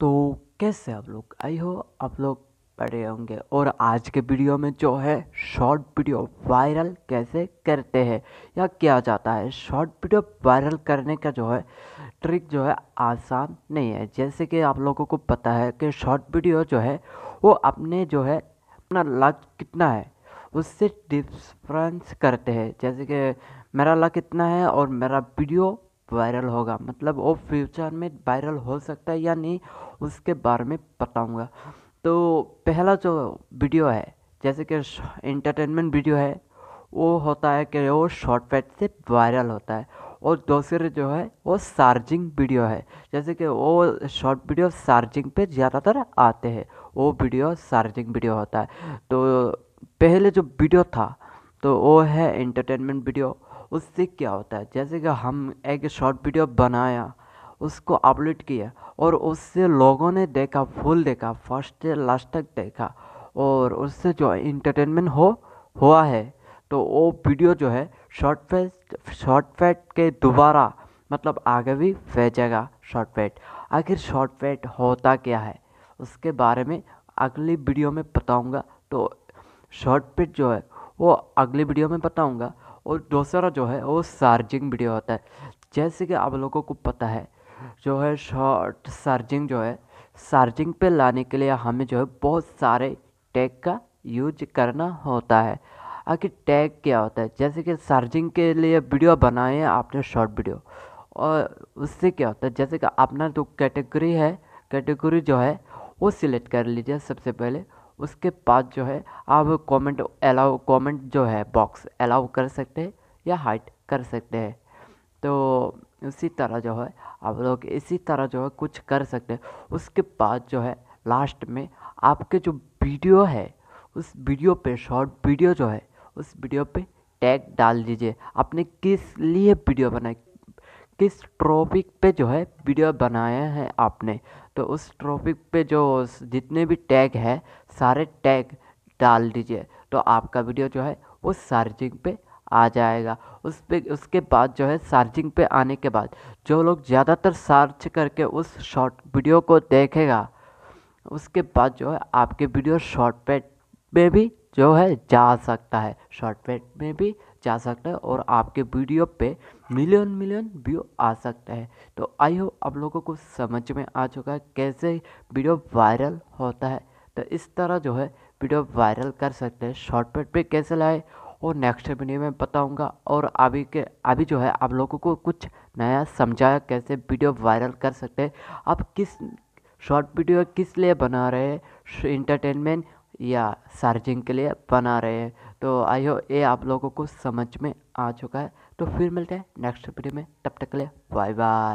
तो कैसे आप लोग आई हो आप लोग पढ़े होंगे और आज के वीडियो में जो है शॉर्ट वीडियो वायरल कैसे करते हैं या क्या जाता है शॉर्ट वीडियो वायरल करने का जो है ट्रिक जो है आसान नहीं है जैसे कि आप लोगों को पता है कि शॉर्ट वीडियो जो है वो अपने जो है अपना लक कितना है उससे डिफरेंस करते हैं जैसे कि मेरा लक इतना है और मेरा वीडियो वायरल होगा मतलब वो फ्यूचर में वायरल हो सकता है या नहीं उसके बारे में बताऊंगा तो पहला जो वीडियो है जैसे कि इंटरटेनमेंट वीडियो है वो होता है कि वो शॉर्टकट से वायरल होता है और दूसरे जो है वो चार्जिंग वीडियो है जैसे कि वो शॉर्ट वीडियो चार्जिंग पे ज़्यादातर आते हैं वो वीडियो चार्जिंग वीडियो होता है तो पहले जो वीडियो था तो वो है एंटरटेनमेंट वीडियो उससे क्या होता है जैसे कि हम एक शॉर्ट वीडियो बनाया उसको अपलोड किया और उससे लोगों ने देखा फुल देखा फर्स्ट से लास्ट तक देखा और उससे जो इंटरटेनमेंट हो हुआ है तो वो वीडियो जो है शॉर्ट फैट शॉर्ट फैट के दोबारा मतलब आगे भी फैजेगा शॉर्ट फैट आखिर शॉर्ट फैट होता क्या है उसके बारे में अगली वीडियो में बताऊंगा तो शॉर्ट फैट जो है वो अगली वीडियो में बताऊंगा और दूसरा जो है वो चार्जिंग वीडियो होता है जैसे कि आप लोगों को पता है जो है शॉर्ट चार्जिंग जो है चार्जिंग पे लाने के लिए हमें जो है बहुत सारे टैग का यूज करना होता है आखिर टैग क्या होता है जैसे कि चार्जिंग के लिए वीडियो बनाए आपने शॉर्ट वीडियो और उससे क्या होता है जैसे कि अपना जो कैटेगरी है कैटेगरी जो है वो सिलेक्ट कर लीजिए सबसे पहले उसके बाद जो है आप कमेंट अलाउ कमेंट जो है बॉक्स अलाउ कर सकते हैं या हाइट कर सकते हैं तो उसी तरह जो है आप लोग इसी तरह जो है कुछ कर सकते हैं उसके बाद जो है लास्ट में आपके जो वीडियो है उस वीडियो पे शॉर्ट वीडियो जो है उस वीडियो पे टैग डाल दीजिए आपने किस लिए वीडियो बनाई किस टॉपिक पे जो है वीडियो बनाया है आपने तो उस ट्रॉपिक पे जो जितने भी टैग है सारे टैग डाल दीजिए तो आपका वीडियो जो है वो सर्चिंग पे आ जाएगा उस पर उसके बाद जो है सर्चिंग पे आने के बाद जो लोग ज़्यादातर सर्च करके उस शॉर्ट वीडियो को देखेगा उसके बाद जो है आपके वीडियो शॉर्ट पेट में भी जो है जा सकता है शॉर्ट पेट में भी जा सकता है और आपके वीडियो पे मिलियन मिलियन व्यू आ सकता है तो आई होप आप लोगों को समझ में आ चुका है कैसे वीडियो वायरल होता है तो इस तरह जो है वीडियो वायरल कर सकते हैं शॉर्टकट पे कैसे लाए और नेक्स्ट वीडियो में बताऊंगा और अभी के अभी जो है आप लोगों को कुछ नया समझाया कैसे वीडियो वायरल कर सकते हैं आप किस शॉर्ट वीडियो किस लिए बना रहे हैं इंटरटेनमेंट या सर्जिंग के लिए बना रहे हैं तो आई हो ये आप लोगों को समझ में आ चुका है तो फिर मिलते हैं नेक्स्ट वीडियो में तब तक के लिए बाय बाय